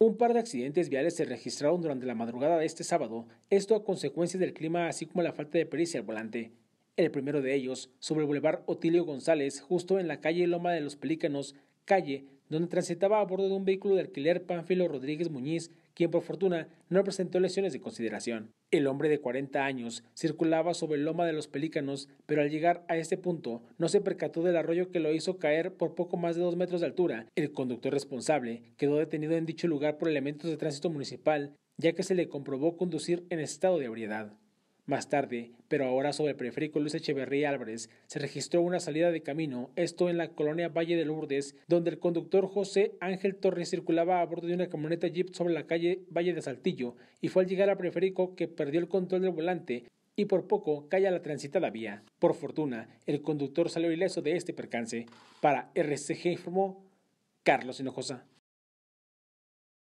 Un par de accidentes viales se registraron durante la madrugada de este sábado, esto a consecuencia del clima así como la falta de pericia al volante. El primero de ellos, sobre el Boulevard Otilio González, justo en la calle Loma de los Pelícanos, calle donde transitaba a bordo de un vehículo de alquiler Pánfilo Rodríguez Muñiz, quien por fortuna no presentó lesiones de consideración. El hombre de 40 años circulaba sobre el loma de los pelícanos, pero al llegar a este punto no se percató del arroyo que lo hizo caer por poco más de dos metros de altura. El conductor responsable quedó detenido en dicho lugar por elementos de tránsito municipal, ya que se le comprobó conducir en estado de ebriedad. Más tarde, pero ahora sobre el preférico Luis Echeverría Álvarez, se registró una salida de camino, esto en la colonia Valle de Lourdes, donde el conductor José Ángel Torres circulaba a bordo de una camioneta Jeep sobre la calle Valle de Saltillo, y fue al llegar al periférico que perdió el control del volante y por poco cae a la transitada vía. Por fortuna, el conductor salió ileso de este percance. Para RCG informó Carlos Hinojosa.